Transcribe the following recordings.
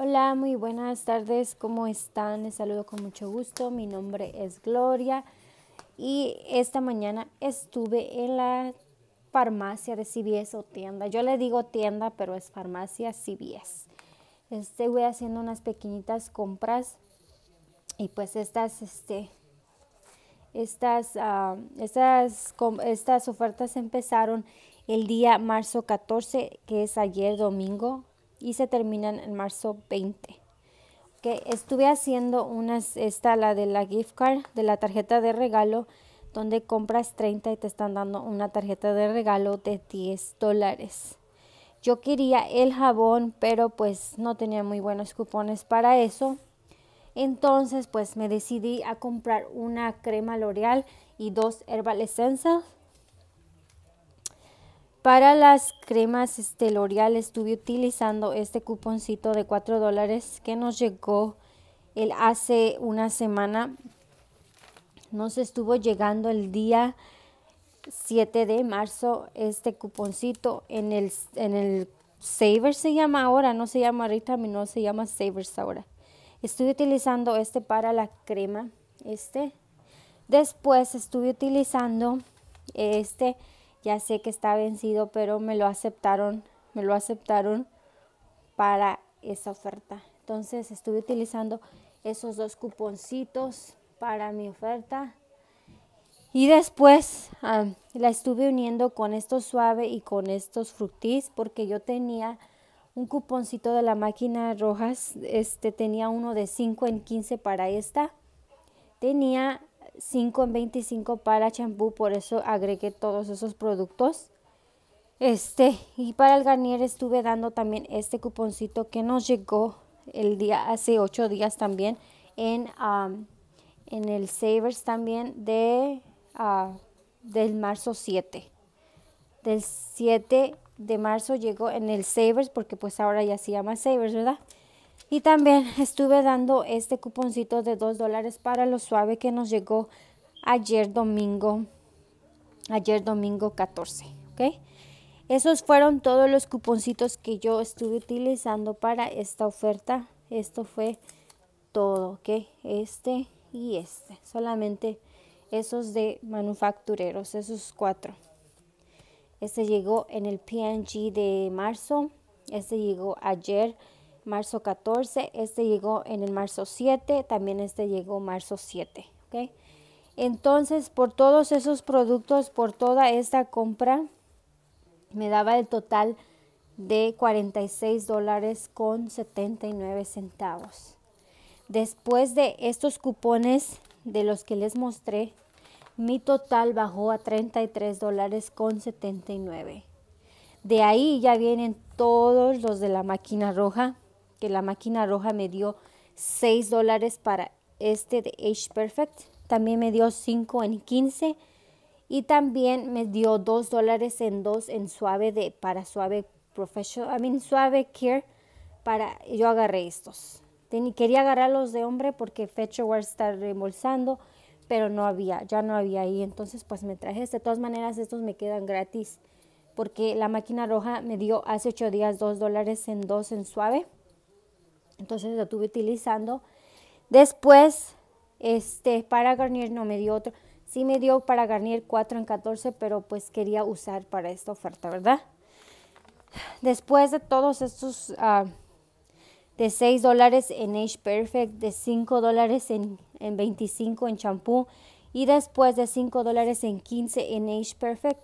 Hola, muy buenas tardes, ¿cómo están? Les saludo con mucho gusto, mi nombre es Gloria y esta mañana estuve en la farmacia de CBS o tienda. Yo le digo tienda, pero es farmacia CBS. Este, voy haciendo unas pequeñitas compras y pues estas, este, estas, ah, estas, estas ofertas empezaron el día marzo 14, que es ayer domingo, y se terminan en marzo 20. que estuve haciendo una, esta, la de la gift card, de la tarjeta de regalo, donde compras 30 y te están dando una tarjeta de regalo de 10 dólares. Yo quería el jabón, pero pues no tenía muy buenos cupones para eso. Entonces pues me decidí a comprar una crema L'Oreal y dos Herbal para las cremas este, L'Oreal estuve utilizando este cuponcito de 4 dólares que nos llegó el hace una semana. Nos estuvo llegando el día 7 de marzo este cuponcito en el, en el Savers se llama ahora, no se llama ahorita, no se llama Savers ahora. Estuve utilizando este para la crema, este. Después estuve utilizando este ya sé que está vencido, pero me lo aceptaron, me lo aceptaron para esa oferta. Entonces estuve utilizando esos dos cuponcitos para mi oferta. Y después la estuve uniendo con estos suave y con estos fructis porque yo tenía un cuponcito de la máquina rojas, este tenía uno de 5 en 15 para esta. Tenía 5 en 25 para champú, por eso agregué todos esos productos. Este, y para el Garnier estuve dando también este cuponcito que nos llegó el día, hace 8 días también, en, en el Savers también de, ah, del marzo 7. Del 7 de marzo llegó en el Savers, porque pues ahora ya se llama Savers, ¿verdad? Y también estuve dando este cuponcito de 2 dólares para lo suave que nos llegó ayer domingo, ayer domingo 14, ¿ok? Esos fueron todos los cuponcitos que yo estuve utilizando para esta oferta. Esto fue todo, ¿ok? Este y este. Solamente esos de manufactureros, esos cuatro. Este llegó en el PNG de marzo. Este llegó ayer marzo 14, este llegó en el marzo 7, también este llegó marzo 7, Entonces, por todos esos productos, por toda esta compra, me daba el total de 46 dólares con 79 centavos. Después de estos cupones de los que les mostré, mi total bajó a 33 dólares con 79. De ahí ya vienen todos los de la máquina roja, que la máquina roja me dio 6 dólares para este de Age Perfect. También me dio 5 en 15 y también me dio 2 dólares en 2 en suave de para suave professional, I mean suave care para yo agarré estos. quería agarrar los de hombre porque Fetcherware está reembolsando, pero no había, ya no había ahí, entonces pues me traje este. De todas maneras estos me quedan gratis porque la máquina roja me dio hace 8 días 2 dólares en 2 en suave. Entonces lo estuve utilizando. Después, este, para Garnier no me dio otro. Sí me dio para Garnier 4 en 14, pero pues quería usar para esta oferta, ¿verdad? Después de todos estos ah, de 6 dólares en Age Perfect, de 5 dólares en, en 25 en champú y después de 5 dólares en 15 en Age Perfect,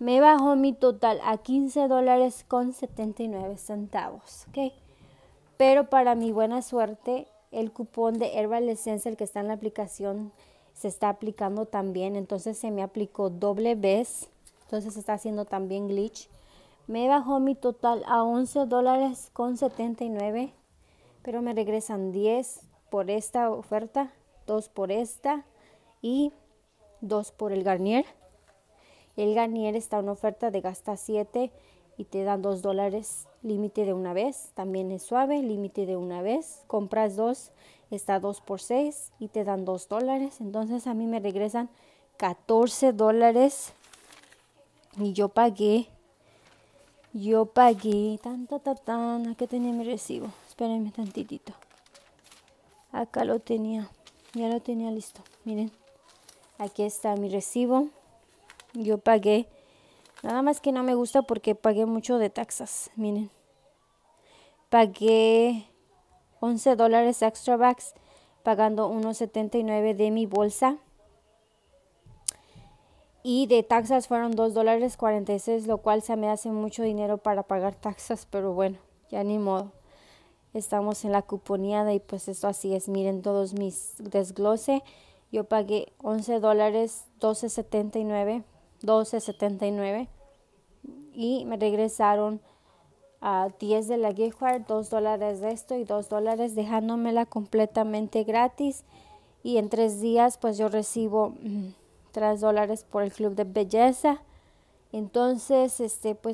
me bajó mi total a 15 dólares con 79 centavos, ¿ok? Pero para mi buena suerte, el cupón de Herbal Essence, el que está en la aplicación, se está aplicando también. Entonces se me aplicó doble vez. Entonces está haciendo también glitch. Me bajó mi total a 11 dólares con 79. Pero me regresan 10 por esta oferta, 2 por esta y 2 por el Garnier. El Garnier está en oferta de gasta 7 y te dan dos dólares límite de una vez, también es suave, límite de una vez, compras dos, está dos por 6 y te dan dos dólares, entonces a mí me regresan 14 dólares y yo pagué, yo pagué, tan, tan, tan, tan, aquí tenía mi recibo, espérenme tantitito, acá lo tenía, ya lo tenía listo, miren, aquí está mi recibo, yo pagué Nada más que no me gusta porque pagué mucho de taxas, miren. Pagué 11 dólares extra bags pagando 1.79 de mi bolsa. Y de taxas fueron dos dólares 46, lo cual se me hace mucho dinero para pagar taxas, pero bueno, ya ni modo. Estamos en la cuponeada y pues esto así es. Miren todos mis desglose. Yo pagué 11 dólares 12.79 12.79 y me regresaron a 10 de la Gifware, 2 dólares de esto y 2 dólares dejándomela completamente gratis y en 3 días pues yo recibo 3 mm, dólares por el club de belleza entonces este pues